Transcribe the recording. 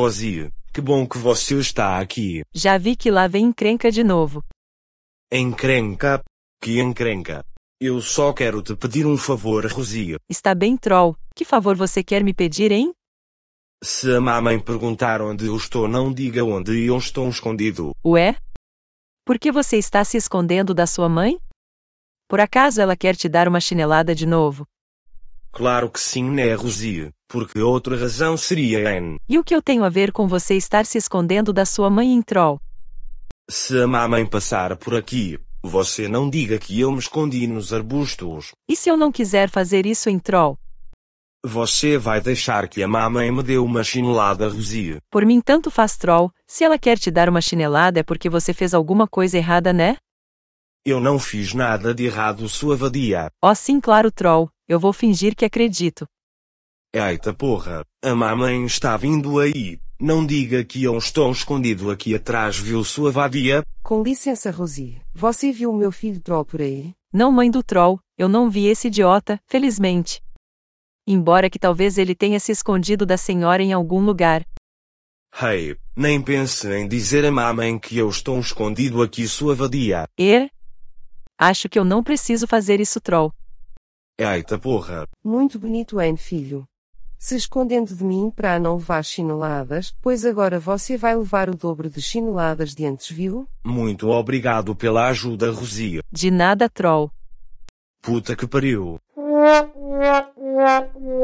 Rosie, que bom que você está aqui. Já vi que lá vem encrenca de novo. Encrenca? Que encrenca? Eu só quero te pedir um favor, Rosie. Está bem, troll. Que favor você quer me pedir, hein? Se a mamãe perguntar onde eu estou, não diga onde eu estou escondido. Ué? Por que você está se escondendo da sua mãe? Por acaso ela quer te dar uma chinelada de novo? Claro que sim, né, Rosie? Porque outra razão seria N. E o que eu tenho a ver com você estar se escondendo da sua mãe em Troll? Se a mamãe passar por aqui, você não diga que eu me escondi nos arbustos. E se eu não quiser fazer isso em Troll? Você vai deixar que a mamãe me dê uma chinelada, Rosie. Por mim, tanto faz Troll. Se ela quer te dar uma chinelada é porque você fez alguma coisa errada, né? Eu não fiz nada de errado, sua vadia. Oh, sim, claro, Troll. Eu vou fingir que acredito. Eita porra, a mamãe está vindo aí. Não diga que eu estou escondido aqui atrás, viu sua vadia? Com licença, Rosie. Você viu o meu filho troll por aí? Não, mãe do troll, eu não vi esse idiota, felizmente. Embora que talvez ele tenha se escondido da senhora em algum lugar. Hey, nem pense em dizer à mamãe que eu estou escondido aqui, sua vadia. E? Er? Acho que eu não preciso fazer isso, troll. Eita porra! Muito bonito, hein, filho? Se escondendo de mim para não levar chineladas, pois agora você vai levar o dobro de chineladas de antes, viu? Muito obrigado pela ajuda, Rosia. De nada, troll. Puta que pariu.